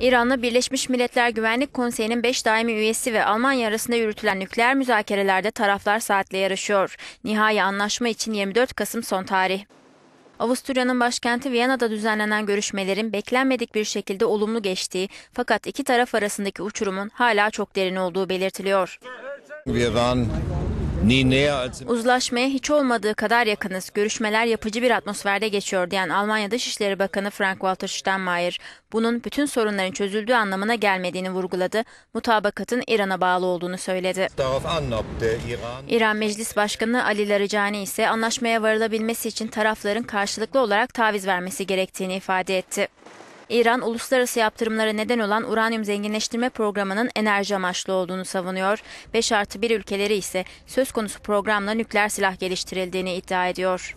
İran'la Birleşmiş Milletler Güvenlik Konseyi'nin 5 daimi üyesi ve Almanya arasında yürütülen nükleer müzakerelerde taraflar saatle yarışıyor. Nihai anlaşma için 24 Kasım son tarih. Avusturya'nın başkenti Viyana'da düzenlenen görüşmelerin beklenmedik bir şekilde olumlu geçtiği fakat iki taraf arasındaki uçurumun hala çok derin olduğu belirtiliyor. Uzlaşmaya hiç olmadığı kadar yakınız. Görüşmeler yapıcı bir atmosferde geçiyor diyen Almanya Dışişleri Bakanı Frank-Walter Steinmeier, bunun bütün sorunların çözüldüğü anlamına gelmediğini vurguladı. Mutabakatın İran'a bağlı olduğunu söyledi. İran Meclis Başkanı Ali Larijani ise anlaşmaya varılabilmesi için tarafların karşılıklı olarak taviz vermesi gerektiğini ifade etti. İran uluslararası yaptırımlara neden olan uranyum zenginleştirme programının enerji amaçlı olduğunu savunuyor. 5 artı 1 ülkeleri ise söz konusu programla nükleer silah geliştirildiğini iddia ediyor.